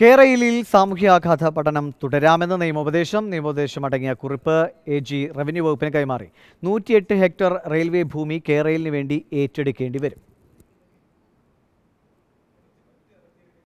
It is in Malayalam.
കേരളയിൽ സാമൂഹ്യാഘാത പഠനം തുടരാമെന്ന നിയമോപദേശം നിയമോപദേശം അടങ്ങിയ കുറിപ്പ് എ ജി റവന്യൂ വകുപ്പിന് കൈമാറി നൂറ്റിയെട്ട് ഹെക്ടർ റെയിൽവേ ഭൂമി കേരളിന് വേണ്ടി ഏറ്റെടുക്കേണ്ടി വരും